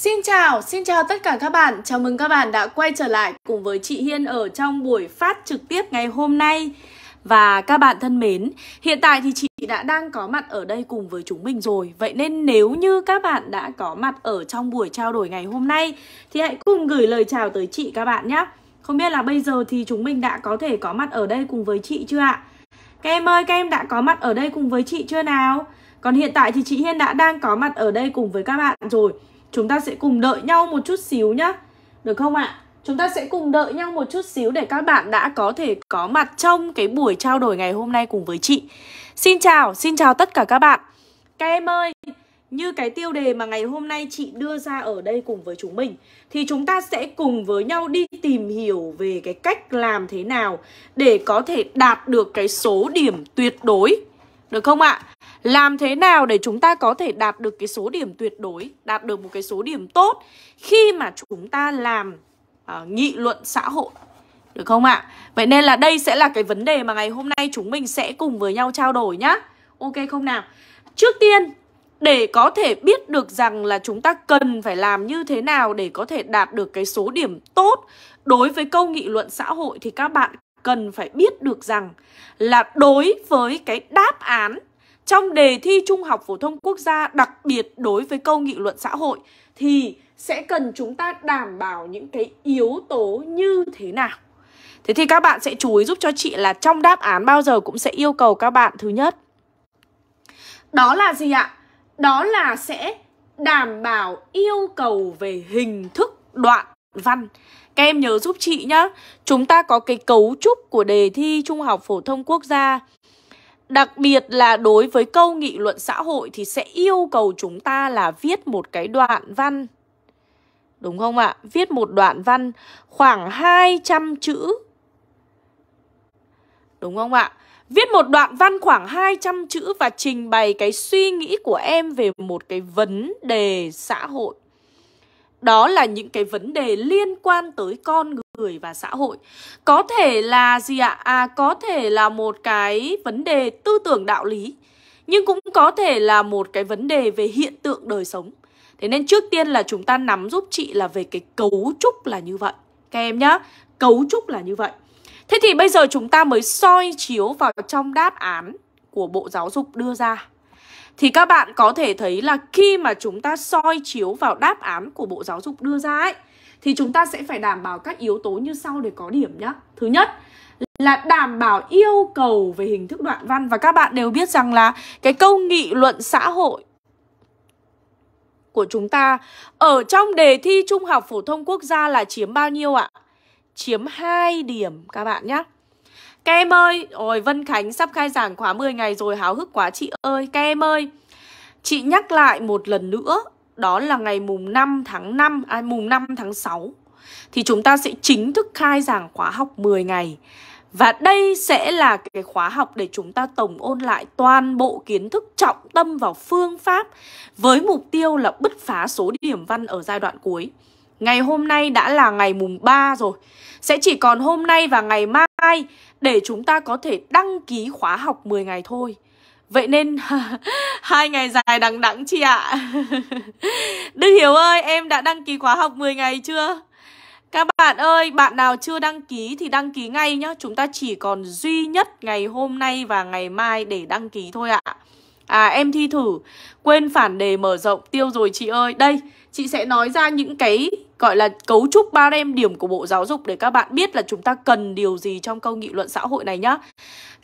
Xin chào, xin chào tất cả các bạn. Chào mừng các bạn đã quay trở lại cùng với chị Hiên ở trong buổi phát trực tiếp ngày hôm nay. Và các bạn thân mến, hiện tại thì chị đã đang có mặt ở đây cùng với chúng mình rồi Vậy nên nếu như các bạn đã có mặt ở trong buổi trao đổi ngày hôm nay Thì hãy cùng gửi lời chào tới chị các bạn nhé Không biết là bây giờ thì chúng mình đã có thể có mặt ở đây cùng với chị chưa ạ? Các em ơi, các em đã có mặt ở đây cùng với chị chưa nào? Còn hiện tại thì chị Hiên đã đang có mặt ở đây cùng với các bạn rồi Chúng ta sẽ cùng đợi nhau một chút xíu nhá. Được không ạ? Chúng ta sẽ cùng đợi nhau một chút xíu để các bạn đã có thể có mặt trong cái buổi trao đổi ngày hôm nay cùng với chị. Xin chào, xin chào tất cả các bạn. Các em ơi, như cái tiêu đề mà ngày hôm nay chị đưa ra ở đây cùng với chúng mình thì chúng ta sẽ cùng với nhau đi tìm hiểu về cái cách làm thế nào để có thể đạt được cái số điểm tuyệt đối được không ạ? Làm thế nào để chúng ta có thể đạt được cái số điểm tuyệt đối, đạt được một cái số điểm tốt khi mà chúng ta làm uh, nghị luận xã hội. Được không ạ? Vậy nên là đây sẽ là cái vấn đề mà ngày hôm nay chúng mình sẽ cùng với nhau trao đổi nhá. Ok không nào? Trước tiên, để có thể biết được rằng là chúng ta cần phải làm như thế nào để có thể đạt được cái số điểm tốt đối với câu nghị luận xã hội thì các bạn cần phải biết được rằng là đối với cái đáp án trong đề thi Trung học Phổ thông Quốc gia, đặc biệt đối với câu nghị luận xã hội, thì sẽ cần chúng ta đảm bảo những cái yếu tố như thế nào. Thế thì các bạn sẽ chú ý giúp cho chị là trong đáp án bao giờ cũng sẽ yêu cầu các bạn thứ nhất. Đó là gì ạ? Đó là sẽ đảm bảo yêu cầu về hình thức đoạn văn các em nhớ giúp chị nhá. Chúng ta có cái cấu trúc của đề thi Trung học Phổ thông Quốc gia. Đặc biệt là đối với câu nghị luận xã hội thì sẽ yêu cầu chúng ta là viết một cái đoạn văn. Đúng không ạ? Viết một đoạn văn khoảng 200 chữ. Đúng không ạ? Viết một đoạn văn khoảng 200 chữ và trình bày cái suy nghĩ của em về một cái vấn đề xã hội đó là những cái vấn đề liên quan tới con người và xã hội có thể là gì ạ à có thể là một cái vấn đề tư tưởng đạo lý nhưng cũng có thể là một cái vấn đề về hiện tượng đời sống thế nên trước tiên là chúng ta nắm giúp chị là về cái cấu trúc là như vậy các em nhá cấu trúc là như vậy thế thì bây giờ chúng ta mới soi chiếu vào trong đáp án của bộ giáo dục đưa ra thì các bạn có thể thấy là khi mà chúng ta soi chiếu vào đáp án của Bộ Giáo dục đưa ra ấy Thì chúng ta sẽ phải đảm bảo các yếu tố như sau để có điểm nhá Thứ nhất là đảm bảo yêu cầu về hình thức đoạn văn Và các bạn đều biết rằng là cái câu nghị luận xã hội của chúng ta Ở trong đề thi Trung học Phổ thông Quốc gia là chiếm bao nhiêu ạ? Chiếm 2 điểm các bạn nhé các ơi, ôi Vân Khánh sắp khai giảng khóa 10 ngày rồi háo hức quá chị ơi. Các ơi, chị nhắc lại một lần nữa, đó là ngày mùng 5 tháng 5, à, mùng 5 tháng 6 thì chúng ta sẽ chính thức khai giảng khóa học 10 ngày. Và đây sẽ là cái khóa học để chúng ta tổng ôn lại toàn bộ kiến thức trọng tâm vào phương pháp với mục tiêu là bứt phá số điểm văn ở giai đoạn cuối. Ngày hôm nay đã là ngày mùng 3 rồi Sẽ chỉ còn hôm nay và ngày mai Để chúng ta có thể đăng ký khóa học 10 ngày thôi Vậy nên hai ngày dài đằng đẵng chị ạ Đức Hiếu ơi em đã đăng ký khóa học 10 ngày chưa? Các bạn ơi, bạn nào chưa đăng ký thì đăng ký ngay nhá Chúng ta chỉ còn duy nhất ngày hôm nay và ngày mai để đăng ký thôi ạ à. à em thi thử, quên phản đề mở rộng tiêu rồi chị ơi Đây, chị sẽ nói ra những cái gọi là cấu trúc ba rem điểm của Bộ Giáo dục để các bạn biết là chúng ta cần điều gì trong câu nghị luận xã hội này nhá.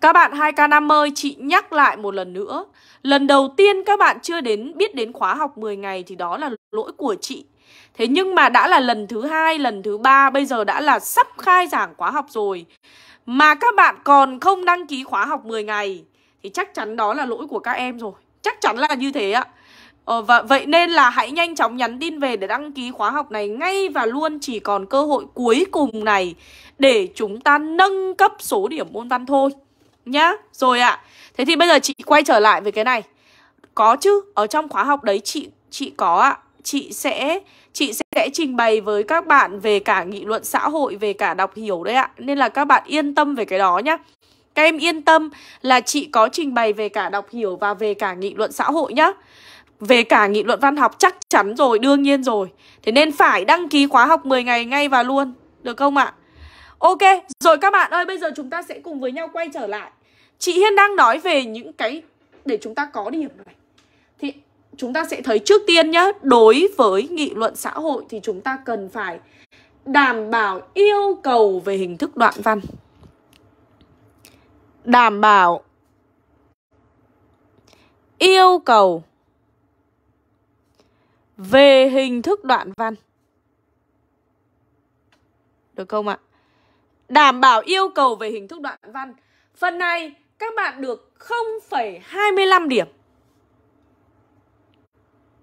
Các bạn 2K5 ơi, chị nhắc lại một lần nữa. Lần đầu tiên các bạn chưa đến biết đến khóa học 10 ngày thì đó là lỗi của chị. Thế nhưng mà đã là lần thứ hai, lần thứ ba, bây giờ đã là sắp khai giảng khóa học rồi. Mà các bạn còn không đăng ký khóa học 10 ngày thì chắc chắn đó là lỗi của các em rồi. Chắc chắn là như thế ạ. Ờ, và vậy nên là hãy nhanh chóng nhắn tin về để đăng ký khóa học này ngay và luôn chỉ còn cơ hội cuối cùng này để chúng ta nâng cấp số điểm môn văn thôi nhá. Rồi ạ. À. Thế thì bây giờ chị quay trở lại với cái này. Có chứ, ở trong khóa học đấy chị chị có ạ. À. Chị sẽ chị sẽ trình bày với các bạn về cả nghị luận xã hội, về cả đọc hiểu đấy ạ. À. Nên là các bạn yên tâm về cái đó nhá. Các em yên tâm là chị có trình bày về cả đọc hiểu và về cả nghị luận xã hội nhá về cả nghị luận văn học chắc chắn rồi, đương nhiên rồi. Thế nên phải đăng ký khóa học 10 ngày ngay và luôn, được không ạ? Ok, rồi các bạn ơi, bây giờ chúng ta sẽ cùng với nhau quay trở lại. Chị Hiên đang nói về những cái để chúng ta có điểm này. Thì chúng ta sẽ thấy trước tiên nhá, đối với nghị luận xã hội thì chúng ta cần phải đảm bảo yêu cầu về hình thức đoạn văn. Đảm bảo yêu cầu về hình thức đoạn văn. Được không ạ? Đảm bảo yêu cầu về hình thức đoạn văn. Phần này các bạn được 0,25 điểm.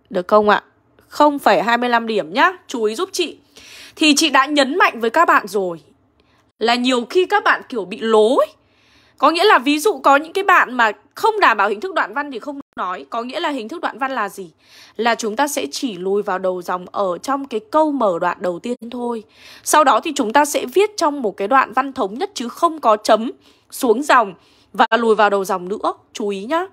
Được không ạ? 0,25 điểm nhá. Chú ý giúp chị. Thì chị đã nhấn mạnh với các bạn rồi là nhiều khi các bạn kiểu bị lố ấy. Có nghĩa là ví dụ có những cái bạn mà không đảm bảo hình thức đoạn văn thì không nói Có nghĩa là hình thức đoạn văn là gì? Là chúng ta sẽ chỉ lùi vào đầu dòng ở trong cái câu mở đoạn đầu tiên thôi Sau đó thì chúng ta sẽ viết trong một cái đoạn văn thống nhất chứ không có chấm xuống dòng và lùi vào đầu dòng nữa Chú ý nhá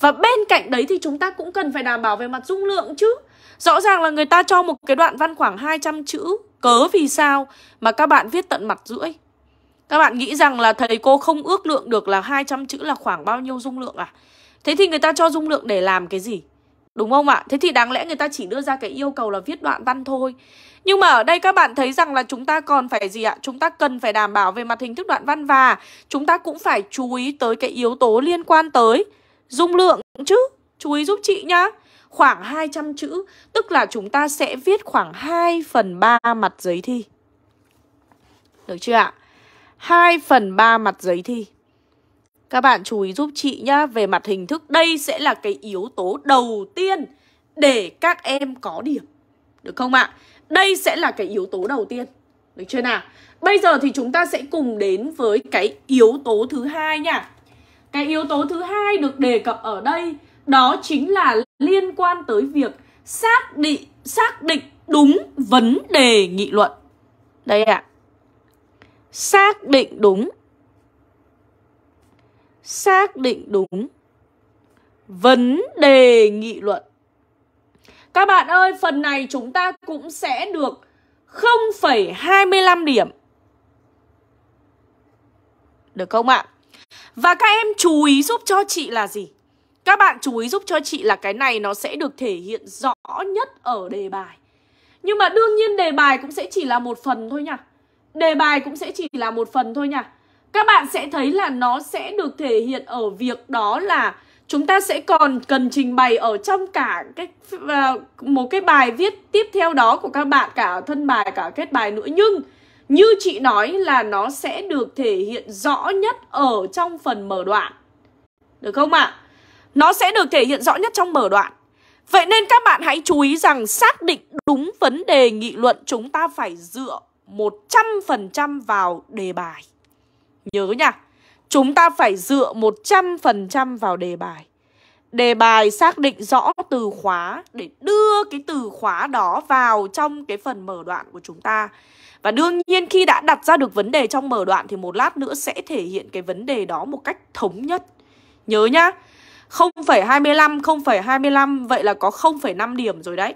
Và bên cạnh đấy thì chúng ta cũng cần phải đảm bảo về mặt dung lượng chứ Rõ ràng là người ta cho một cái đoạn văn khoảng 200 chữ Cớ vì sao mà các bạn viết tận mặt rưỡi các bạn nghĩ rằng là thầy cô không ước lượng được là 200 chữ là khoảng bao nhiêu dung lượng à? Thế thì người ta cho dung lượng để làm cái gì? Đúng không ạ? Thế thì đáng lẽ người ta chỉ đưa ra cái yêu cầu là viết đoạn văn thôi. Nhưng mà ở đây các bạn thấy rằng là chúng ta còn phải gì ạ? Chúng ta cần phải đảm bảo về mặt hình thức đoạn văn và chúng ta cũng phải chú ý tới cái yếu tố liên quan tới dung lượng chứ. Chú ý giúp chị nhá. Khoảng 200 chữ, tức là chúng ta sẽ viết khoảng 2 phần 3 mặt giấy thi. Được chưa ạ? 2 phần 3 mặt giấy thi. Các bạn chú ý giúp chị nhá, về mặt hình thức đây sẽ là cái yếu tố đầu tiên để các em có điểm. Được không ạ? Đây sẽ là cái yếu tố đầu tiên. Được chưa nào? Bây giờ thì chúng ta sẽ cùng đến với cái yếu tố thứ hai nha. Cái yếu tố thứ hai được đề cập ở đây đó chính là liên quan tới việc xác định xác định đúng vấn đề nghị luận. Đây ạ. À xác định đúng xác định đúng vấn đề nghị luận các bạn ơi phần này chúng ta cũng sẽ được 0,25 điểm được không ạ và các em chú ý giúp cho chị là gì các bạn chú ý giúp cho chị là cái này nó sẽ được thể hiện rõ nhất ở đề bài nhưng mà đương nhiên đề bài cũng sẽ chỉ là một phần thôi nha Đề bài cũng sẽ chỉ là một phần thôi nha Các bạn sẽ thấy là nó sẽ được thể hiện ở việc đó là Chúng ta sẽ còn cần trình bày ở trong cả cái ờ, một cái bài viết tiếp theo đó của các bạn Cả thân bài, cả kết bài nữa Nhưng như chị nói là nó sẽ được thể hiện rõ nhất ở trong phần mở đoạn Được không ạ? À? Nó sẽ được thể hiện rõ nhất trong mở đoạn Vậy nên các bạn hãy chú ý rằng xác định đúng vấn đề nghị luận chúng ta phải dựa 100% vào đề bài. Nhớ nha, chúng ta phải dựa 100% vào đề bài. Đề bài xác định rõ từ khóa để đưa cái từ khóa đó vào trong cái phần mở đoạn của chúng ta. Và đương nhiên khi đã đặt ra được vấn đề trong mở đoạn thì một lát nữa sẽ thể hiện cái vấn đề đó một cách thống nhất. Nhớ nhá, 0,25, 0,25 vậy là có 0,5 điểm rồi đấy.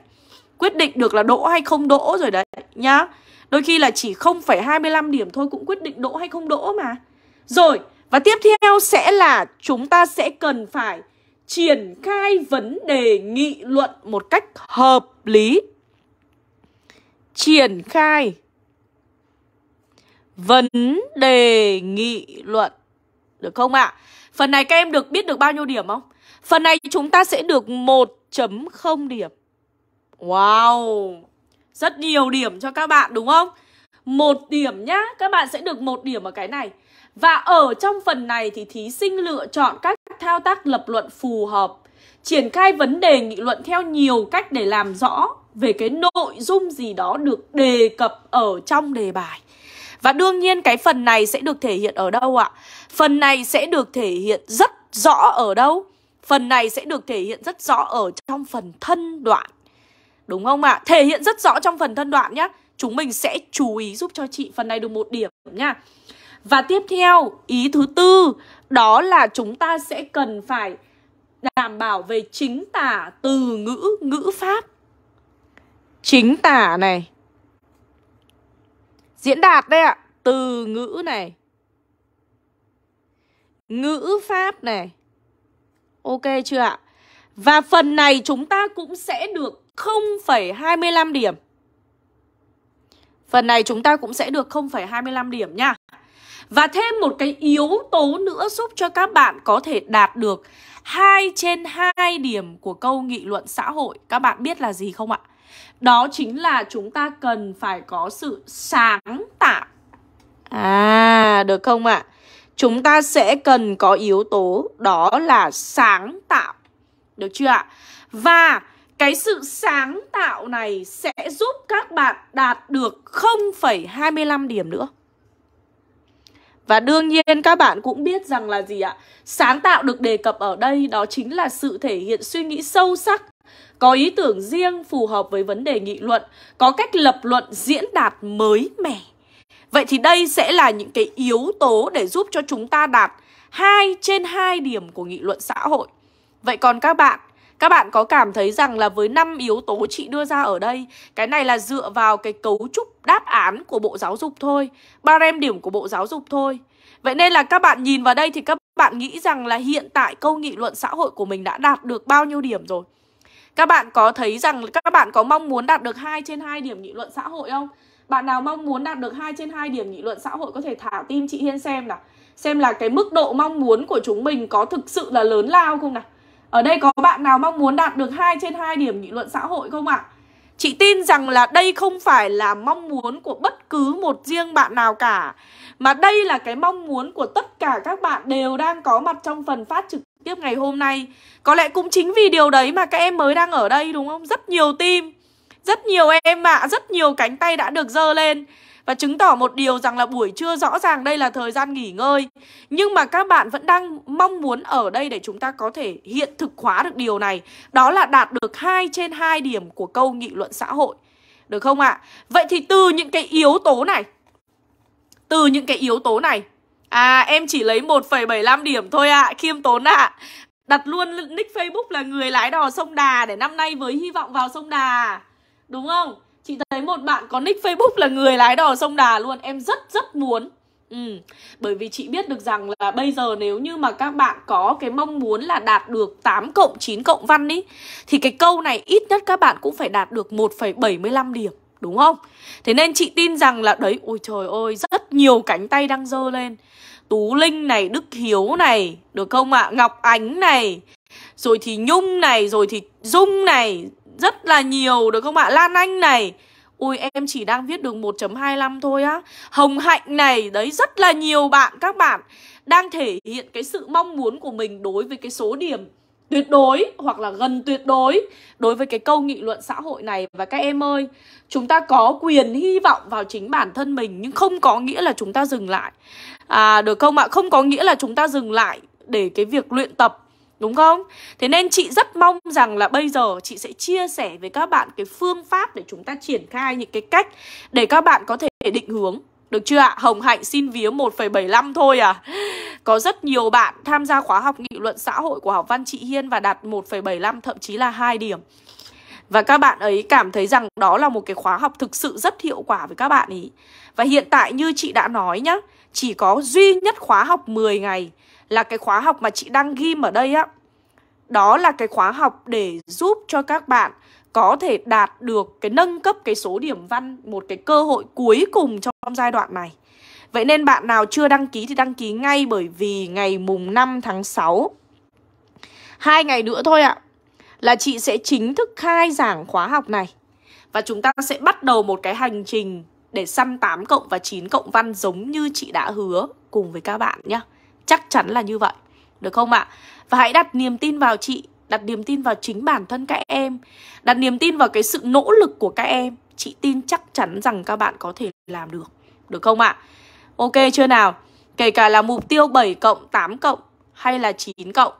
Quyết định được là đỗ hay không đỗ rồi đấy nhá. Đôi khi là chỉ 0,25 điểm thôi cũng quyết định đỗ hay không đỗ mà. Rồi, và tiếp theo sẽ là chúng ta sẽ cần phải triển khai vấn đề nghị luận một cách hợp lý. Triển khai vấn đề nghị luận. Được không ạ? À? Phần này các em được biết được bao nhiêu điểm không? Phần này chúng ta sẽ được 1.0 điểm. Wow! Rất nhiều điểm cho các bạn đúng không? Một điểm nhá, các bạn sẽ được một điểm ở cái này. Và ở trong phần này thì thí sinh lựa chọn các thao tác lập luận phù hợp, triển khai vấn đề nghị luận theo nhiều cách để làm rõ về cái nội dung gì đó được đề cập ở trong đề bài. Và đương nhiên cái phần này sẽ được thể hiện ở đâu ạ? Phần này sẽ được thể hiện rất rõ ở đâu? Phần này sẽ được thể hiện rất rõ ở trong phần thân đoạn. Đúng không ạ? À? Thể hiện rất rõ trong phần thân đoạn nhé Chúng mình sẽ chú ý giúp cho chị phần này được một điểm nha Và tiếp theo, ý thứ tư Đó là chúng ta sẽ cần phải đảm bảo về chính tả từ ngữ, ngữ pháp Chính tả này Diễn đạt đây ạ Từ ngữ này Ngữ pháp này Ok chưa ạ? Và phần này chúng ta cũng sẽ được 0,25 điểm. Phần này chúng ta cũng sẽ được 0,25 điểm nha. Và thêm một cái yếu tố nữa giúp cho các bạn có thể đạt được 2 trên 2 điểm của câu nghị luận xã hội. Các bạn biết là gì không ạ? Đó chính là chúng ta cần phải có sự sáng tạo. À, được không ạ? Chúng ta sẽ cần có yếu tố đó là sáng tạo. Được chưa ạ? Và cái sự sáng tạo này sẽ giúp các bạn đạt được 0,25 điểm nữa. Và đương nhiên các bạn cũng biết rằng là gì ạ? Sáng tạo được đề cập ở đây đó chính là sự thể hiện suy nghĩ sâu sắc, có ý tưởng riêng phù hợp với vấn đề nghị luận, có cách lập luận diễn đạt mới mẻ. Vậy thì đây sẽ là những cái yếu tố để giúp cho chúng ta đạt 2 trên 2 điểm của nghị luận xã hội. Vậy còn các bạn các bạn có cảm thấy rằng là với năm yếu tố chị đưa ra ở đây Cái này là dựa vào cái cấu trúc đáp án của Bộ Giáo dục thôi Barem điểm của Bộ Giáo dục thôi Vậy nên là các bạn nhìn vào đây thì các bạn nghĩ rằng là hiện tại câu nghị luận xã hội của mình đã đạt được bao nhiêu điểm rồi Các bạn có thấy rằng các bạn có mong muốn đạt được 2 trên 2 điểm nghị luận xã hội không? Bạn nào mong muốn đạt được 2 trên 2 điểm nghị luận xã hội có thể thả tim chị Hiên xem nào Xem là cái mức độ mong muốn của chúng mình có thực sự là lớn lao không nào ở đây có bạn nào mong muốn đạt được 2 trên 2 điểm nghị luận xã hội không ạ? Chị tin rằng là đây không phải là mong muốn của bất cứ một riêng bạn nào cả Mà đây là cái mong muốn của tất cả các bạn đều đang có mặt trong phần phát trực tiếp ngày hôm nay Có lẽ cũng chính vì điều đấy mà các em mới đang ở đây đúng không? Rất nhiều tim, rất nhiều em ạ, à, rất nhiều cánh tay đã được dơ lên và chứng tỏ một điều rằng là buổi trưa rõ ràng đây là thời gian nghỉ ngơi Nhưng mà các bạn vẫn đang mong muốn ở đây để chúng ta có thể hiện thực hóa được điều này Đó là đạt được 2 trên 2 điểm của câu nghị luận xã hội Được không ạ? À? Vậy thì từ những cái yếu tố này Từ những cái yếu tố này À em chỉ lấy 1,75 điểm thôi ạ à, Khiêm tốn ạ à. Đặt luôn nick Facebook là người lái đò sông Đà Để năm nay với hy vọng vào sông Đà Đúng không? Chị thấy một bạn có nick Facebook là người lái đò sông Đà luôn Em rất rất muốn Ừ. Bởi vì chị biết được rằng là bây giờ nếu như mà các bạn có cái mong muốn là đạt được 8 cộng 9 cộng văn ý Thì cái câu này ít nhất các bạn cũng phải đạt được 1,75 điểm Đúng không? Thế nên chị tin rằng là đấy Ôi trời ơi rất nhiều cánh tay đang dơ lên Tú Linh này, Đức Hiếu này Được không ạ? À? Ngọc Ánh này Rồi thì Nhung này, rồi thì Dung này rất là nhiều được không ạ? Lan Anh này ui em chỉ đang viết được 1.25 thôi á Hồng Hạnh này Đấy rất là nhiều bạn các bạn Đang thể hiện cái sự mong muốn của mình Đối với cái số điểm tuyệt đối Hoặc là gần tuyệt đối Đối với cái câu nghị luận xã hội này Và các em ơi Chúng ta có quyền hy vọng vào chính bản thân mình Nhưng không có nghĩa là chúng ta dừng lại à, Được không ạ? Không có nghĩa là chúng ta dừng lại Để cái việc luyện tập Đúng không? Thế nên chị rất mong rằng là bây giờ chị sẽ chia sẻ với các bạn cái phương pháp để chúng ta triển khai những cái cách để các bạn có thể định hướng. Được chưa ạ? Hồng Hạnh xin vía 1,75 thôi à. Có rất nhiều bạn tham gia khóa học nghị luận xã hội của học văn chị Hiên và đạt 1,75 thậm chí là 2 điểm. Và các bạn ấy cảm thấy rằng đó là một cái khóa học thực sự rất hiệu quả với các bạn ấy. Và hiện tại như chị đã nói nhá, chỉ có duy nhất khóa học 10 ngày là cái khóa học mà chị đang ghim ở đây á. Đó là cái khóa học để giúp cho các bạn có thể đạt được cái nâng cấp cái số điểm văn một cái cơ hội cuối cùng trong giai đoạn này. Vậy nên bạn nào chưa đăng ký thì đăng ký ngay bởi vì ngày mùng 5 tháng 6 hai ngày nữa thôi ạ là chị sẽ chính thức khai giảng khóa học này và chúng ta sẽ bắt đầu một cái hành trình để săn 8 cộng và 9 cộng văn giống như chị đã hứa cùng với các bạn nhé. Chắc chắn là như vậy Được không ạ? Và hãy đặt niềm tin vào chị Đặt niềm tin vào chính bản thân các em Đặt niềm tin vào cái sự nỗ lực của các em Chị tin chắc chắn rằng các bạn có thể làm được Được không ạ? Ok chưa nào? Kể cả là mục tiêu 7 cộng, 8 cộng hay là 9 cộng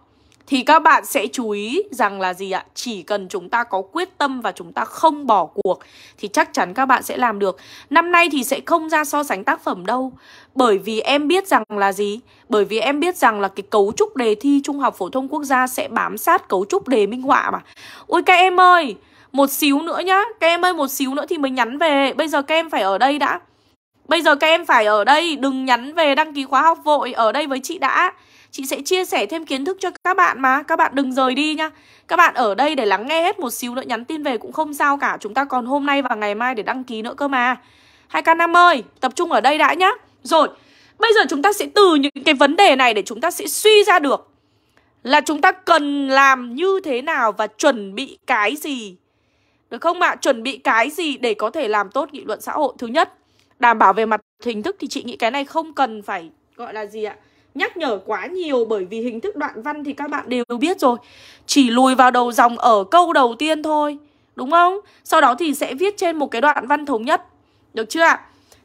thì các bạn sẽ chú ý rằng là gì ạ? Chỉ cần chúng ta có quyết tâm và chúng ta không bỏ cuộc thì chắc chắn các bạn sẽ làm được. Năm nay thì sẽ không ra so sánh tác phẩm đâu. Bởi vì em biết rằng là gì? Bởi vì em biết rằng là cái cấu trúc đề thi Trung học Phổ thông Quốc gia sẽ bám sát cấu trúc đề minh họa mà. Ôi các em ơi! Một xíu nữa nhá, các em ơi một xíu nữa thì mới nhắn về Bây giờ các em phải ở đây đã Bây giờ các em phải ở đây, đừng nhắn về đăng ký khóa học vội Ở đây với chị đã Chị sẽ chia sẻ thêm kiến thức cho các bạn mà Các bạn đừng rời đi nhá, Các bạn ở đây để lắng nghe hết một xíu nữa Nhắn tin về cũng không sao cả Chúng ta còn hôm nay và ngày mai để đăng ký nữa cơ mà Hai k 5 ơi, tập trung ở đây đã nhá Rồi, bây giờ chúng ta sẽ từ những cái vấn đề này Để chúng ta sẽ suy ra được Là chúng ta cần làm như thế nào Và chuẩn bị cái gì Được không ạ? À? Chuẩn bị cái gì để có thể làm tốt nghị luận xã hội Thứ nhất, đảm bảo về mặt hình thức Thì chị nghĩ cái này không cần phải gọi là gì ạ à? nhắc nhở quá nhiều bởi vì hình thức đoạn văn thì các bạn đều biết rồi. Chỉ lùi vào đầu dòng ở câu đầu tiên thôi, đúng không? Sau đó thì sẽ viết trên một cái đoạn văn thống nhất. Được chưa ạ?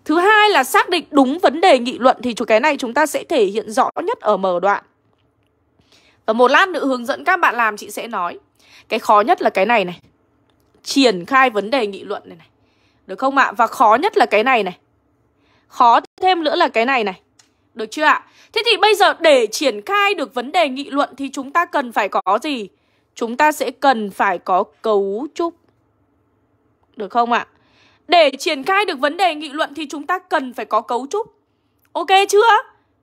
Thứ hai là xác định đúng vấn đề nghị luận thì cái này chúng ta sẽ thể hiện rõ nhất ở mở đoạn. Và một lát nữa hướng dẫn các bạn làm chị sẽ nói. Cái khó nhất là cái này này. Triển khai vấn đề nghị luận này này. Được không ạ? Và khó nhất là cái này này. Khó thêm nữa là cái này này được chưa ạ? Thế thì bây giờ để triển khai được vấn đề nghị luận thì chúng ta cần phải có gì? Chúng ta sẽ cần phải có cấu trúc. Được không ạ? Để triển khai được vấn đề nghị luận thì chúng ta cần phải có cấu trúc. Ok chưa?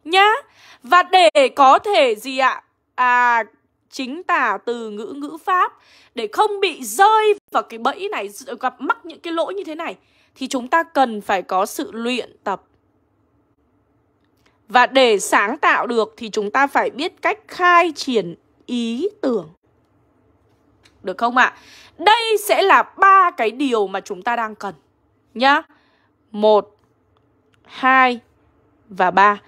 Nhá. Và để có thể gì ạ? À chính tả từ ngữ ngữ pháp để không bị rơi vào cái bẫy này gặp mắc những cái lỗi như thế này thì chúng ta cần phải có sự luyện tập và để sáng tạo được thì chúng ta phải biết cách khai triển ý tưởng. Được không ạ? À? Đây sẽ là ba cái điều mà chúng ta đang cần nhá. một hai và ba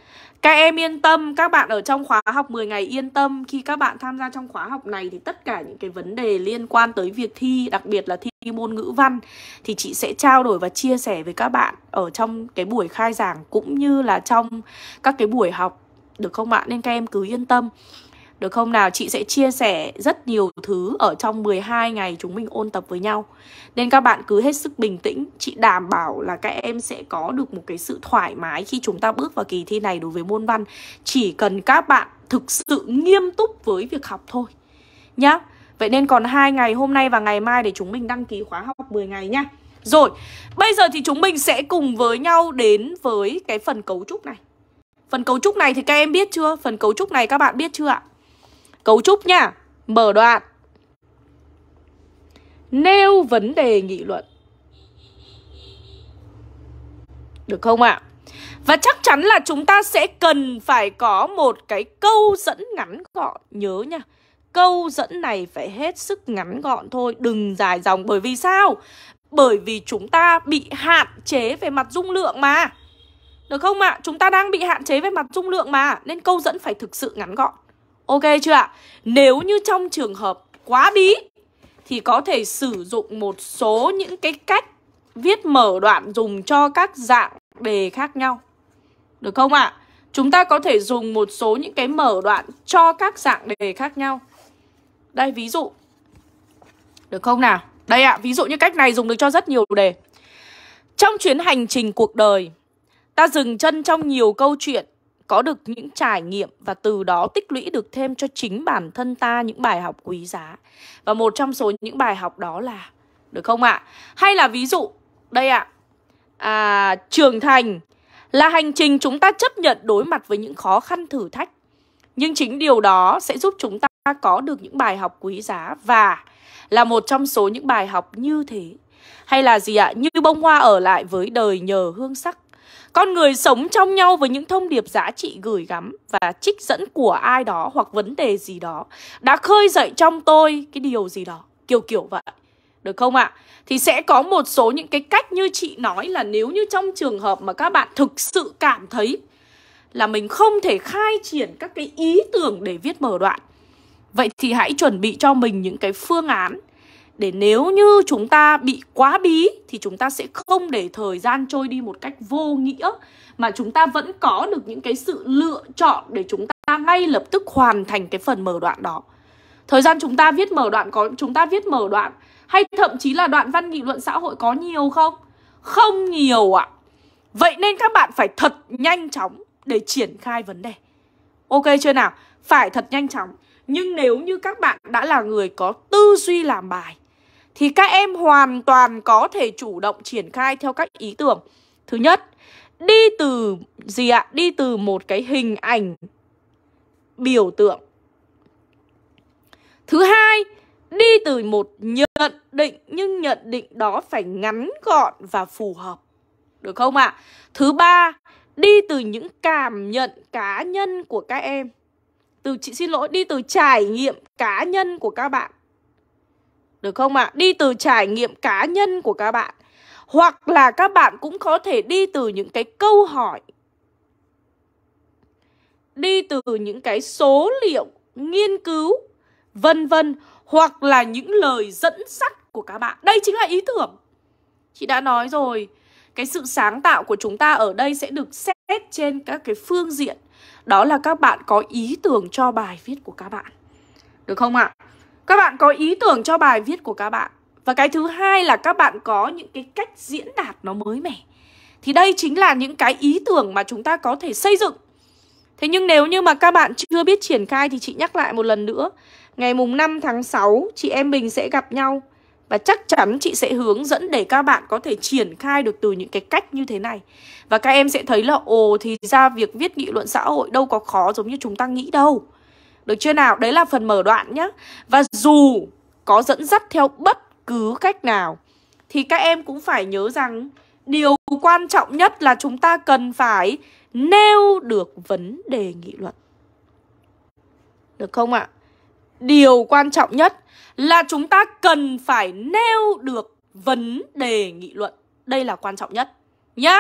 các em yên tâm, các bạn ở trong khóa học 10 ngày yên tâm Khi các bạn tham gia trong khóa học này thì tất cả những cái vấn đề liên quan tới việc thi Đặc biệt là thi môn ngữ văn Thì chị sẽ trao đổi và chia sẻ với các bạn Ở trong cái buổi khai giảng cũng như là trong các cái buổi học Được không ạ? Nên các em cứ yên tâm được không nào? Chị sẽ chia sẻ rất nhiều thứ ở trong 12 ngày chúng mình ôn tập với nhau. Nên các bạn cứ hết sức bình tĩnh. Chị đảm bảo là các em sẽ có được một cái sự thoải mái khi chúng ta bước vào kỳ thi này đối với môn văn. Chỉ cần các bạn thực sự nghiêm túc với việc học thôi. Nhá. Vậy nên còn hai ngày hôm nay và ngày mai để chúng mình đăng ký khóa học 10 ngày nhá. Rồi, bây giờ thì chúng mình sẽ cùng với nhau đến với cái phần cấu trúc này. Phần cấu trúc này thì các em biết chưa? Phần cấu trúc này các bạn biết chưa ạ? Cấu trúc nha, mở đoạn. Nêu vấn đề nghị luận. Được không ạ? À? Và chắc chắn là chúng ta sẽ cần phải có một cái câu dẫn ngắn gọn nhớ nha. Câu dẫn này phải hết sức ngắn gọn thôi, đừng dài dòng bởi vì sao? Bởi vì chúng ta bị hạn chế về mặt dung lượng mà. Được không ạ? À? Chúng ta đang bị hạn chế về mặt dung lượng mà, nên câu dẫn phải thực sự ngắn gọn. Ok chưa ạ? Nếu như trong trường hợp quá bí thì có thể sử dụng một số những cái cách viết mở đoạn dùng cho các dạng đề khác nhau. Được không ạ? Chúng ta có thể dùng một số những cái mở đoạn cho các dạng đề khác nhau. Đây ví dụ. Được không nào? Đây ạ, ví dụ như cách này dùng được cho rất nhiều đề. Trong chuyến hành trình cuộc đời, ta dừng chân trong nhiều câu chuyện có được những trải nghiệm và từ đó tích lũy được thêm cho chính bản thân ta những bài học quý giá. Và một trong số những bài học đó là được không ạ? À? Hay là ví dụ đây ạ. À, à, trưởng thành là hành trình chúng ta chấp nhận đối mặt với những khó khăn thử thách. Nhưng chính điều đó sẽ giúp chúng ta có được những bài học quý giá và là một trong số những bài học như thế. Hay là gì ạ? À? Như bông hoa ở lại với đời nhờ hương sắc con người sống trong nhau với những thông điệp giá trị gửi gắm và trích dẫn của ai đó hoặc vấn đề gì đó đã khơi dậy trong tôi cái điều gì đó, kiểu kiểu vậy. Được không ạ? À? Thì sẽ có một số những cái cách như chị nói là nếu như trong trường hợp mà các bạn thực sự cảm thấy là mình không thể khai triển các cái ý tưởng để viết mở đoạn Vậy thì hãy chuẩn bị cho mình những cái phương án để nếu như chúng ta bị quá bí thì chúng ta sẽ không để thời gian trôi đi một cách vô nghĩa mà chúng ta vẫn có được những cái sự lựa chọn để chúng ta ngay lập tức hoàn thành cái phần mở đoạn đó. Thời gian chúng ta viết mở đoạn có chúng ta viết mở đoạn hay thậm chí là đoạn văn nghị luận xã hội có nhiều không? Không nhiều ạ. À. Vậy nên các bạn phải thật nhanh chóng để triển khai vấn đề. Ok chưa nào? Phải thật nhanh chóng. Nhưng nếu như các bạn đã là người có tư duy làm bài thì các em hoàn toàn có thể chủ động triển khai theo các ý tưởng. Thứ nhất, đi từ gì ạ? Đi từ một cái hình ảnh biểu tượng. Thứ hai, đi từ một nhận định nhưng nhận định đó phải ngắn gọn và phù hợp. Được không ạ? À? Thứ ba, đi từ những cảm nhận cá nhân của các em. Từ chị xin lỗi, đi từ trải nghiệm cá nhân của các bạn được không ạ? À? Đi từ trải nghiệm cá nhân của các bạn hoặc là các bạn cũng có thể đi từ những cái câu hỏi đi từ những cái số liệu nghiên cứu vân vân hoặc là những lời dẫn dắt của các bạn đây chính là ý tưởng chị đã nói rồi cái sự sáng tạo của chúng ta ở đây sẽ được xét trên các cái phương diện đó là các bạn có ý tưởng cho bài viết của các bạn được không ạ à? Các bạn có ý tưởng cho bài viết của các bạn Và cái thứ hai là các bạn có những cái cách diễn đạt nó mới mẻ Thì đây chính là những cái ý tưởng mà chúng ta có thể xây dựng Thế nhưng nếu như mà các bạn chưa biết triển khai thì chị nhắc lại một lần nữa Ngày mùng 5 tháng 6 chị em mình sẽ gặp nhau và chắc chắn chị sẽ hướng dẫn để các bạn có thể triển khai được từ những cái cách như thế này Và các em sẽ thấy là ồ thì ra việc viết nghị luận xã hội đâu có khó giống như chúng ta nghĩ đâu được chưa nào? Đấy là phần mở đoạn nhá. Và dù có dẫn dắt theo bất cứ cách nào thì các em cũng phải nhớ rằng điều quan trọng nhất là chúng ta cần phải nêu được vấn đề nghị luận. Được không ạ? Điều quan trọng nhất là chúng ta cần phải nêu được vấn đề nghị luận. Đây là quan trọng nhất. Nhá.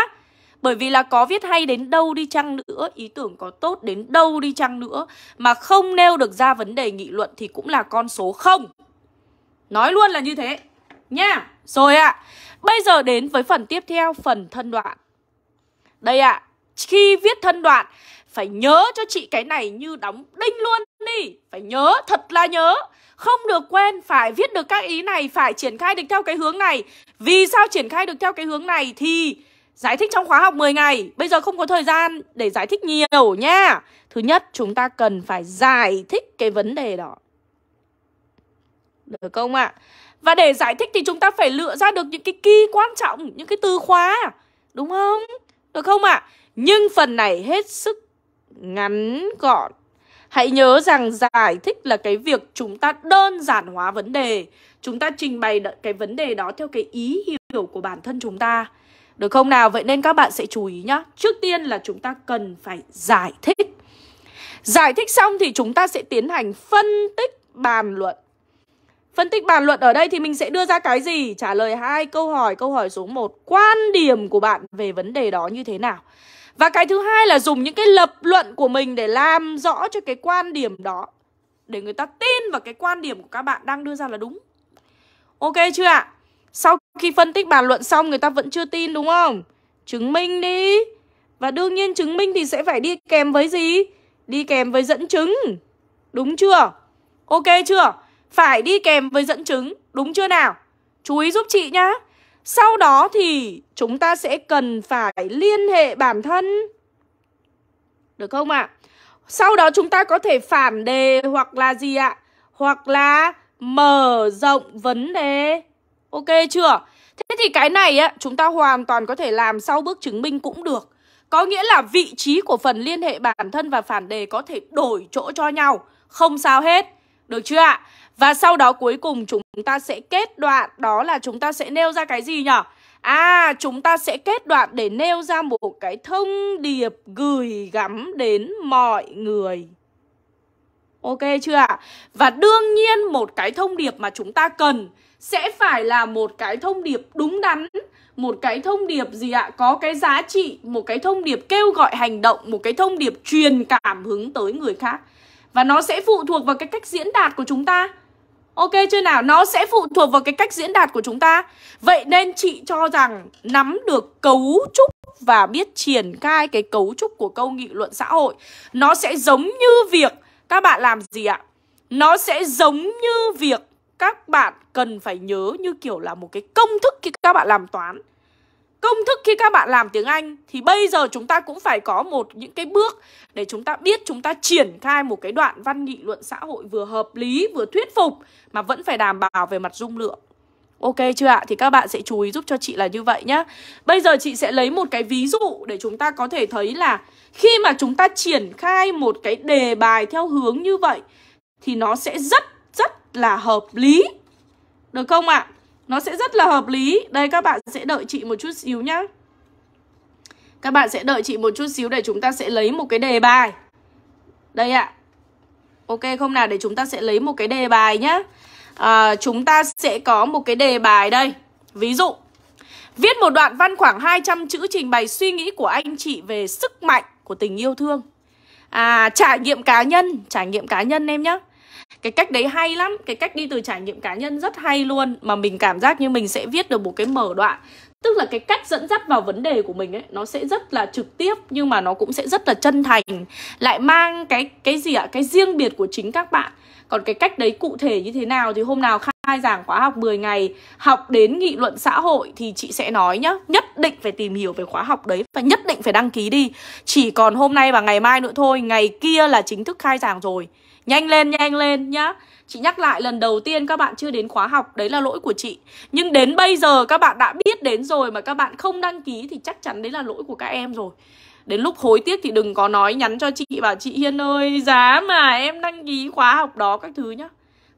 Bởi vì là có viết hay đến đâu đi chăng nữa, ý tưởng có tốt đến đâu đi chăng nữa mà không nêu được ra vấn đề nghị luận thì cũng là con số 0. Nói luôn là như thế nha. Rồi ạ. À, bây giờ đến với phần tiếp theo, phần thân đoạn. Đây ạ, à, khi viết thân đoạn phải nhớ cho chị cái này như đóng đinh luôn đi Phải nhớ, thật là nhớ Không được quên, phải viết được các ý này Phải triển khai được theo cái hướng này Vì sao triển khai được theo cái hướng này Thì Giải thích trong khóa học 10 ngày Bây giờ không có thời gian để giải thích nhiều nha Thứ nhất chúng ta cần phải giải thích cái vấn đề đó Được không ạ? À? Và để giải thích thì chúng ta phải lựa ra được những cái key quan trọng Những cái từ khóa Đúng không? Được không ạ? À? Nhưng phần này hết sức ngắn gọn Hãy nhớ rằng giải thích là cái việc chúng ta đơn giản hóa vấn đề Chúng ta trình bày cái vấn đề đó theo cái ý hiểu của bản thân chúng ta được không nào? Vậy nên các bạn sẽ chú ý nhá. Trước tiên là chúng ta cần phải giải thích. Giải thích xong thì chúng ta sẽ tiến hành phân tích bàn luận. Phân tích bàn luận ở đây thì mình sẽ đưa ra cái gì? Trả lời hai câu hỏi. Câu hỏi số 1, quan điểm của bạn về vấn đề đó như thế nào? Và cái thứ hai là dùng những cái lập luận của mình để làm rõ cho cái quan điểm đó. Để người ta tin vào cái quan điểm của các bạn đang đưa ra là đúng. Ok chưa ạ? À? Sau khi phân tích bàn luận xong người ta vẫn chưa tin đúng không? Chứng minh đi. Và đương nhiên chứng minh thì sẽ phải đi kèm với gì? Đi kèm với dẫn chứng. Đúng chưa? Ok chưa? Phải đi kèm với dẫn chứng. Đúng chưa nào? Chú ý giúp chị nhá. Sau đó thì chúng ta sẽ cần phải liên hệ bản thân. Được không ạ? À? Sau đó chúng ta có thể phản đề hoặc là gì ạ? À? Hoặc là mở rộng vấn đề. Ok chưa? Thế thì cái này á, chúng ta hoàn toàn có thể làm sau bước chứng minh cũng được. Có nghĩa là vị trí của phần liên hệ bản thân và phản đề có thể đổi chỗ cho nhau. Không sao hết. Được chưa ạ? Và sau đó cuối cùng chúng ta sẽ kết đoạn. Đó là chúng ta sẽ nêu ra cái gì nhở? À, chúng ta sẽ kết đoạn để nêu ra một cái thông điệp gửi gắm đến mọi người. Ok chưa ạ? Và đương nhiên một cái thông điệp mà chúng ta cần sẽ phải là một cái thông điệp đúng đắn một cái thông điệp gì ạ có cái giá trị một cái thông điệp kêu gọi hành động một cái thông điệp truyền cảm hứng tới người khác và nó sẽ phụ thuộc vào cái cách diễn đạt của chúng ta ok chưa nào nó sẽ phụ thuộc vào cái cách diễn đạt của chúng ta vậy nên chị cho rằng nắm được cấu trúc và biết triển khai cái cấu trúc của câu nghị luận xã hội nó sẽ giống như việc các bạn làm gì ạ nó sẽ giống như việc các bạn cần phải nhớ như kiểu là một cái công thức khi các bạn làm toán công thức khi các bạn làm tiếng Anh thì bây giờ chúng ta cũng phải có một những cái bước để chúng ta biết chúng ta triển khai một cái đoạn văn nghị luận xã hội vừa hợp lý vừa thuyết phục mà vẫn phải đảm bảo về mặt dung lượng. Ok chưa ạ? Thì các bạn sẽ chú ý giúp cho chị là như vậy nhé. Bây giờ chị sẽ lấy một cái ví dụ để chúng ta có thể thấy là khi mà chúng ta triển khai một cái đề bài theo hướng như vậy thì nó sẽ rất rất là hợp lý Được không ạ? À? Nó sẽ rất là hợp lý Đây các bạn sẽ đợi chị một chút xíu nhá Các bạn sẽ đợi chị một chút xíu để chúng ta sẽ lấy một cái đề bài Đây ạ à. Ok không nào để chúng ta sẽ lấy một cái đề bài nhá à, Chúng ta sẽ có một cái đề bài đây Ví dụ Viết một đoạn văn khoảng 200 chữ trình bày suy nghĩ của anh chị về sức mạnh của tình yêu thương à, Trải nghiệm cá nhân Trải nghiệm cá nhân em nhé cái cách đấy hay lắm cái cách đi từ trải nghiệm cá nhân rất hay luôn mà mình cảm giác như mình sẽ viết được một cái mở đoạn tức là cái cách dẫn dắt vào vấn đề của mình ấy nó sẽ rất là trực tiếp nhưng mà nó cũng sẽ rất là chân thành lại mang cái cái gì ạ à? cái riêng biệt của chính các bạn còn cái cách đấy cụ thể như thế nào thì hôm nào khai giảng khóa học 10 ngày học đến nghị luận xã hội thì chị sẽ nói nhá nhất định phải tìm hiểu về khóa học đấy và nhất định phải đăng ký đi chỉ còn hôm nay và ngày mai nữa thôi ngày kia là chính thức khai giảng rồi Nhanh lên, nhanh lên nhá Chị nhắc lại lần đầu tiên các bạn chưa đến khóa học Đấy là lỗi của chị Nhưng đến bây giờ các bạn đã biết đến rồi Mà các bạn không đăng ký thì chắc chắn đấy là lỗi của các em rồi Đến lúc hối tiếc thì đừng có nói nhắn cho chị bảo Chị Hiên ơi giá mà em đăng ký khóa học đó các thứ nhá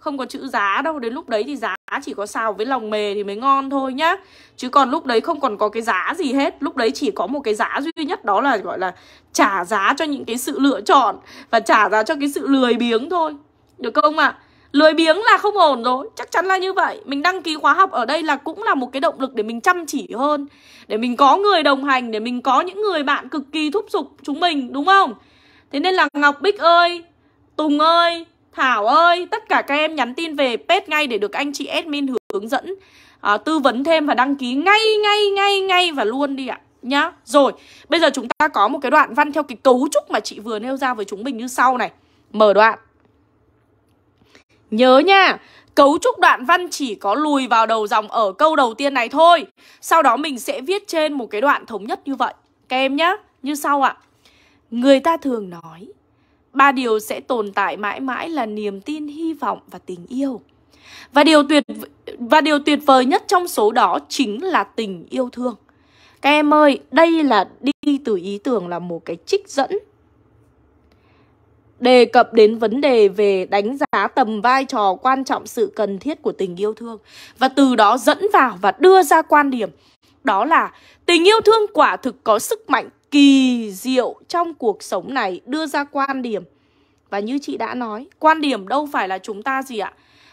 không có chữ giá đâu đến lúc đấy thì giá chỉ có xào với lòng mề thì mới ngon thôi nhá chứ còn lúc đấy không còn có cái giá gì hết lúc đấy chỉ có một cái giá duy nhất đó là gọi là trả giá cho những cái sự lựa chọn và trả giá cho cái sự lười biếng thôi được không ạ à? lười biếng là không ổn rồi chắc chắn là như vậy mình đăng ký khóa học ở đây là cũng là một cái động lực để mình chăm chỉ hơn để mình có người đồng hành để mình có những người bạn cực kỳ thúc giục chúng mình đúng không thế nên là ngọc bích ơi tùng ơi Thảo ơi, tất cả các em nhắn tin về Pet ngay để được anh chị admin hướng dẫn à, Tư vấn thêm và đăng ký ngay, ngay, ngay, ngay và luôn đi ạ Nhá, rồi, bây giờ chúng ta có một cái đoạn văn theo cái cấu trúc mà chị vừa nêu ra với chúng mình như sau này Mở đoạn Nhớ nha, Cấu trúc đoạn văn chỉ có lùi vào đầu dòng ở câu đầu tiên này thôi Sau đó mình sẽ viết trên một cái đoạn thống nhất như vậy Các em nhá, như sau ạ Người ta thường nói ba điều sẽ tồn tại mãi mãi là niềm tin, hy vọng và tình yêu. Và điều tuyệt và điều tuyệt vời nhất trong số đó chính là tình yêu thương. Các em ơi, đây là đi từ ý tưởng là một cái trích dẫn đề cập đến vấn đề về đánh giá tầm vai trò quan trọng sự cần thiết của tình yêu thương và từ đó dẫn vào và đưa ra quan điểm đó là tình yêu thương quả thực có sức mạnh kỳ diệu trong cuộc sống này đưa ra quan điểm và như chị đã nói quan điểm đâu phải là chúng ta gì ạ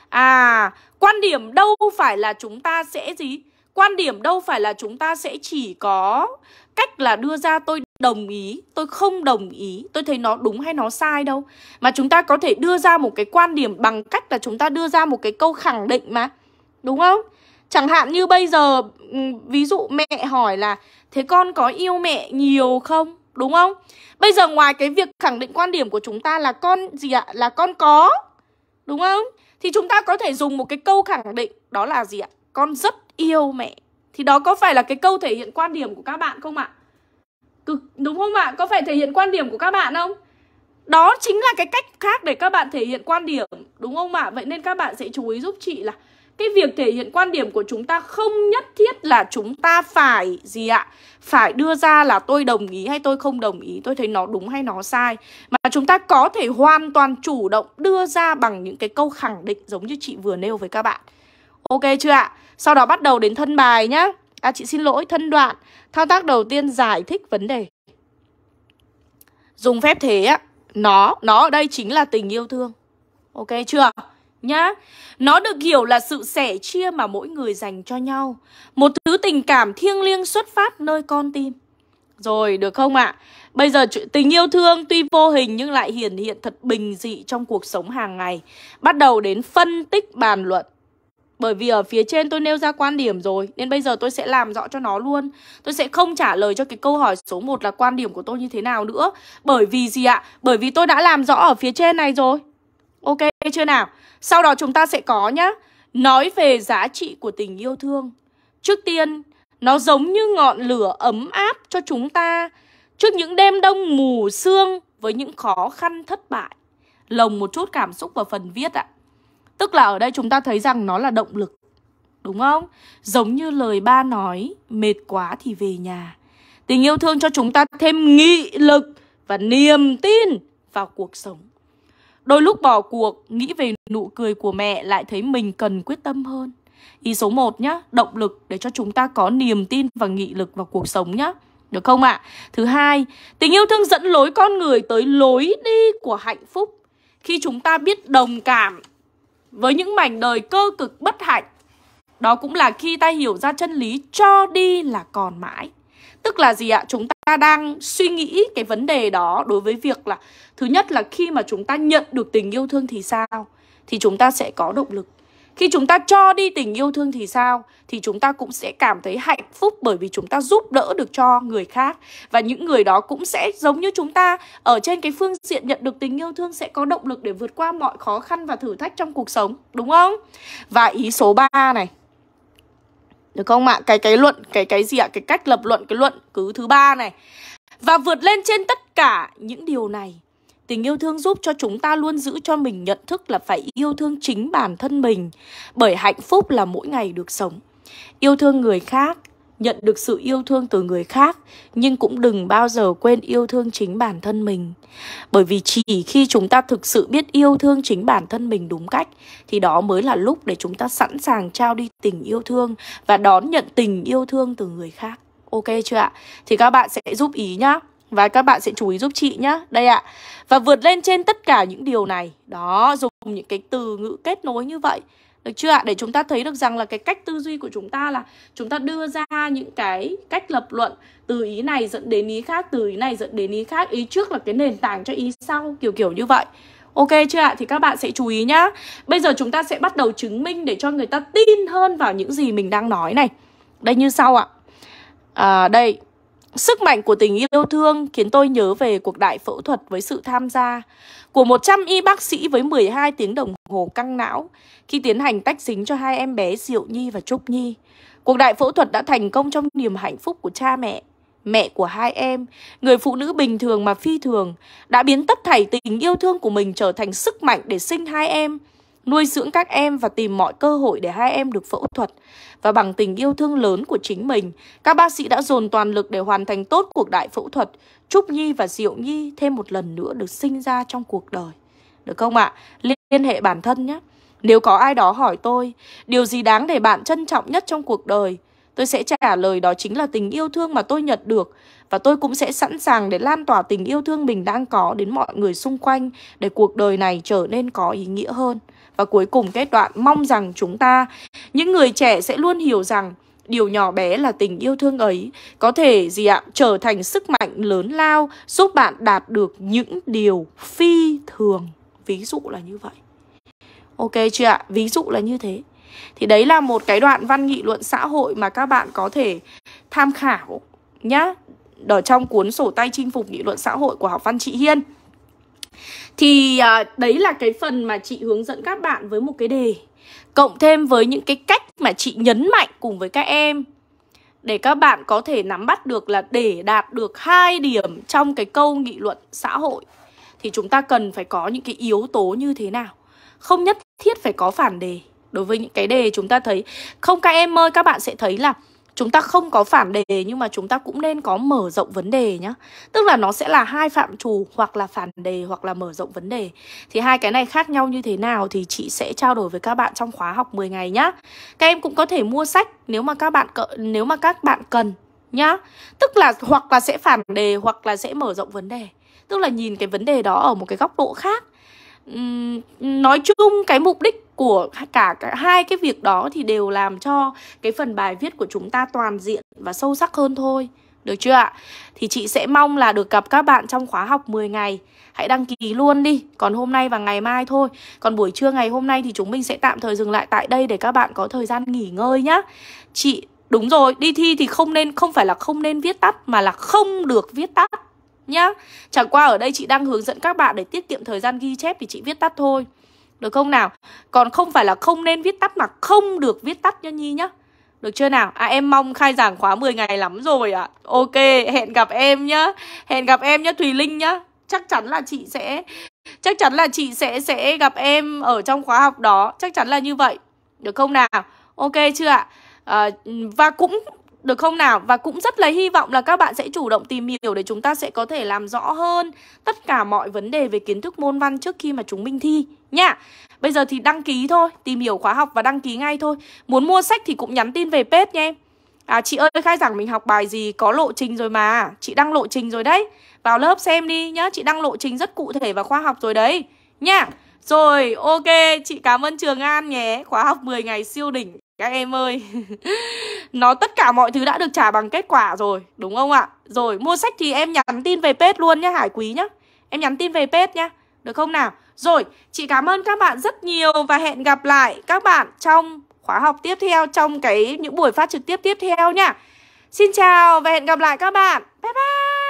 à quan điểm đâu phải là chúng ta sẽ gì quan điểm đâu phải là chúng ta sẽ chỉ có cách là đưa ra tôi đồng ý tôi không đồng ý tôi thấy nó đúng hay nó sai đâu mà chúng ta có thể đưa ra một cái quan điểm bằng cách là chúng ta đưa ra một cái câu khẳng định mà đúng không Chẳng hạn như bây giờ ừ, Ví dụ mẹ hỏi là Thế con có yêu mẹ nhiều không? Đúng không? Bây giờ ngoài cái việc khẳng định quan điểm của chúng ta là con gì ạ? Là con có Đúng không? Thì chúng ta có thể dùng một cái câu khẳng định Đó là gì ạ? Con rất yêu mẹ Thì đó có phải là cái câu thể hiện quan điểm của các bạn không ạ? Cực, đúng không ạ? Có phải thể hiện quan điểm của các bạn không? Đó chính là cái cách khác để các bạn thể hiện quan điểm Đúng không ạ? Vậy nên các bạn sẽ chú ý giúp chị là cái việc thể hiện quan điểm của chúng ta không nhất thiết là chúng ta phải gì ạ phải đưa ra là tôi đồng ý hay tôi không đồng ý tôi thấy nó đúng hay nó sai mà chúng ta có thể hoàn toàn chủ động đưa ra bằng những cái câu khẳng định giống như chị vừa nêu với các bạn ok chưa ạ sau đó bắt đầu đến thân bài nhá à chị xin lỗi thân đoạn thao tác đầu tiên giải thích vấn đề dùng phép thế á nó nó ở đây chính là tình yêu thương ok chưa nhá. Nó được hiểu là sự sẻ chia mà mỗi người dành cho nhau. Một thứ tình cảm thiêng liêng xuất phát nơi con tim. Rồi, được không ạ? À? Bây giờ tình yêu thương tuy vô hình nhưng lại hiển hiện thật bình dị trong cuộc sống hàng ngày. Bắt đầu đến phân tích bàn luận. Bởi vì ở phía trên tôi nêu ra quan điểm rồi Nên bây giờ tôi sẽ làm rõ cho nó luôn Tôi sẽ không trả lời cho cái câu hỏi số 1 là quan điểm của tôi như thế nào nữa Bởi vì gì ạ? Bởi vì tôi đã làm rõ ở phía trên này rồi Ok hay chưa nào? Sau đó chúng ta sẽ có nhá Nói về giá trị của tình yêu thương Trước tiên Nó giống như ngọn lửa ấm áp cho chúng ta Trước những đêm đông mù sương Với những khó khăn thất bại Lồng một chút cảm xúc vào phần viết ạ Tức là ở đây chúng ta thấy rằng nó là động lực Đúng không? Giống như lời ba nói Mệt quá thì về nhà Tình yêu thương cho chúng ta thêm nghị lực Và niềm tin vào cuộc sống Đôi lúc bỏ cuộc, nghĩ về nụ cười của mẹ lại thấy mình cần quyết tâm hơn. Ý số 1 nhá, động lực để cho chúng ta có niềm tin và nghị lực vào cuộc sống nhá. Được không ạ? À? Thứ hai, tình yêu thương dẫn lối con người tới lối đi của hạnh phúc. Khi chúng ta biết đồng cảm với những mảnh đời cơ cực bất hạnh, đó cũng là khi ta hiểu ra chân lý cho đi là còn mãi. Tức là gì ạ? Chúng ta ta đang suy nghĩ cái vấn đề đó đối với việc là thứ nhất là khi mà chúng ta nhận được tình yêu thương thì sao thì chúng ta sẽ có động lực khi chúng ta cho đi tình yêu thương thì sao thì chúng ta cũng sẽ cảm thấy hạnh phúc bởi vì chúng ta giúp đỡ được cho người khác và những người đó cũng sẽ giống như chúng ta ở trên cái phương diện nhận được tình yêu thương sẽ có động lực để vượt qua mọi khó khăn và thử thách trong cuộc sống đúng không và ý số 3 này được không ạ? Cái cái luận, cái cái gì ạ? Cái cách lập luận, cái luận cứ thứ ba này. Và vượt lên trên tất cả những điều này, tình yêu thương giúp cho chúng ta luôn giữ cho mình nhận thức là phải yêu thương chính bản thân mình, bởi hạnh phúc là mỗi ngày được sống. Yêu thương người khác nhận được sự yêu thương từ người khác nhưng cũng đừng bao giờ quên yêu thương chính bản thân mình bởi vì chỉ khi chúng ta thực sự biết yêu thương chính bản thân mình đúng cách thì đó mới là lúc để chúng ta sẵn sàng trao đi tình yêu thương và đón nhận tình yêu thương từ người khác ok chưa ạ thì các bạn sẽ giúp ý nhá và các bạn sẽ chú ý giúp chị nhá đây ạ và vượt lên trên tất cả những điều này đó dùng những cái từ ngữ kết nối như vậy được chưa ạ? Để chúng ta thấy được rằng là cái cách tư duy của chúng ta là chúng ta đưa ra những cái cách lập luận từ ý này dẫn đến ý khác, từ ý này dẫn đến ý khác, ý trước là cái nền tảng cho ý sau, kiểu kiểu như vậy. Ok chưa ạ? Thì các bạn sẽ chú ý nhá. Bây giờ chúng ta sẽ bắt đầu chứng minh để cho người ta tin hơn vào những gì mình đang nói này. Đây như sau ạ. À, đây, Sức mạnh của tình yêu thương khiến tôi nhớ về cuộc đại phẫu thuật với sự tham gia của 100 y bác sĩ với 12 tiếng đồng hồ căng não khi tiến hành tách dính cho hai em bé Diệu Nhi và Trúc Nhi. Cuộc đại phẫu thuật đã thành công trong niềm hạnh phúc của cha mẹ, mẹ của hai em, người phụ nữ bình thường mà phi thường, đã biến tất thảy tình yêu thương của mình trở thành sức mạnh để sinh hai em nuôi dưỡng các em và tìm mọi cơ hội để hai em được phẫu thuật. Và bằng tình yêu thương lớn của chính mình, các bác sĩ đã dồn toàn lực để hoàn thành tốt cuộc đại phẫu thuật. chúc Nhi và Diệu Nhi thêm một lần nữa được sinh ra trong cuộc đời. Được không ạ? Liên hệ bản thân nhé. Nếu có ai đó hỏi tôi, điều gì đáng để bạn trân trọng nhất trong cuộc đời? Tôi sẽ trả lời đó chính là tình yêu thương mà tôi nhận được Và tôi cũng sẽ sẵn sàng để lan tỏa tình yêu thương mình đang có đến mọi người xung quanh Để cuộc đời này trở nên có ý nghĩa hơn và cuối cùng kết đoạn mong rằng chúng ta, những người trẻ sẽ luôn hiểu rằng điều nhỏ bé là tình yêu thương ấy có thể gì ạ trở thành sức mạnh lớn lao giúp bạn đạt được những điều phi thường ví dụ là như vậy ok chưa ạ ví dụ là như thế thì đấy là một cái đoạn văn nghị luận xã hội mà các bạn có thể tham khảo nhá ở trong cuốn sổ tay chinh phục nghị luận xã hội của học văn chị hiên thì à, đấy là cái phần mà chị hướng dẫn các bạn với một cái đề Cộng thêm với những cái cách mà chị nhấn mạnh cùng với các em Để các bạn có thể nắm bắt được là để đạt được hai điểm trong cái câu nghị luận xã hội Thì chúng ta cần phải có những cái yếu tố như thế nào Không nhất thiết phải có phản đề Đối với những cái đề chúng ta thấy Không các em ơi các bạn sẽ thấy là chúng ta không có phản đề nhưng mà chúng ta cũng nên có mở rộng vấn đề nhá tức là nó sẽ là hai phạm trù hoặc là phản đề hoặc là mở rộng vấn đề thì hai cái này khác nhau như thế nào thì chị sẽ trao đổi với các bạn trong khóa học 10 ngày nhá các em cũng có thể mua sách nếu mà các bạn nếu mà các bạn cần nhá tức là hoặc là sẽ phản đề hoặc là sẽ mở rộng vấn đề tức là nhìn cái vấn đề đó ở một cái góc độ khác nói chung cái mục đích của cả, cả hai cái việc đó thì đều làm cho cái phần bài viết của chúng ta toàn diện và sâu sắc hơn thôi được chưa ạ? Thì chị sẽ mong là được gặp các bạn trong khóa học 10 ngày Hãy đăng ký luôn đi Còn hôm nay và ngày mai thôi Còn buổi trưa ngày hôm nay thì chúng mình sẽ tạm thời dừng lại tại đây Để các bạn có thời gian nghỉ ngơi nhá Chị Đúng rồi, đi thi thì không nên không phải là không nên viết tắt mà là không được viết tắt nhá. Chẳng qua ở đây chị đang hướng dẫn các bạn để tiết kiệm thời gian ghi chép thì chị viết tắt thôi. Được không nào? Còn không phải là không nên viết tắt mà không được viết tắt nha Nhi nhá. Được chưa nào? À em mong khai giảng khóa 10 ngày lắm rồi ạ. À. Ok, hẹn gặp em nhá. Hẹn gặp em nhá Thùy Linh nhá. Chắc chắn là chị sẽ chắc chắn là chị sẽ sẽ gặp em ở trong khóa học đó, chắc chắn là như vậy. Được không nào? Ok chưa ạ? À, và cũng được không nào? Và cũng rất là hy vọng là các bạn sẽ chủ động tìm hiểu để chúng ta sẽ có thể làm rõ hơn tất cả mọi vấn đề về kiến thức môn văn trước khi mà chúng mình thi nha. Bây giờ thì đăng ký thôi, tìm hiểu khóa học và đăng ký ngay thôi. Muốn mua sách thì cũng nhắn tin về page nha À chị ơi khai giảng mình học bài gì có lộ trình rồi mà, chị đăng lộ trình rồi đấy. Vào lớp xem đi nhá, chị đăng lộ trình rất cụ thể và khoa học rồi đấy nha. Rồi, ok, chị cảm ơn Trường An nhé Khóa học 10 ngày siêu đỉnh các em ơi Nó tất cả mọi thứ đã được trả bằng kết quả rồi Đúng không ạ? Rồi mua sách thì em nhắn tin về pet luôn nhá Hải Quý nhá Em nhắn tin về pet nhá Được không nào? Rồi chị cảm ơn các bạn rất nhiều Và hẹn gặp lại các bạn trong khóa học tiếp theo Trong cái những buổi phát trực tiếp tiếp theo nha Xin chào và hẹn gặp lại các bạn Bye bye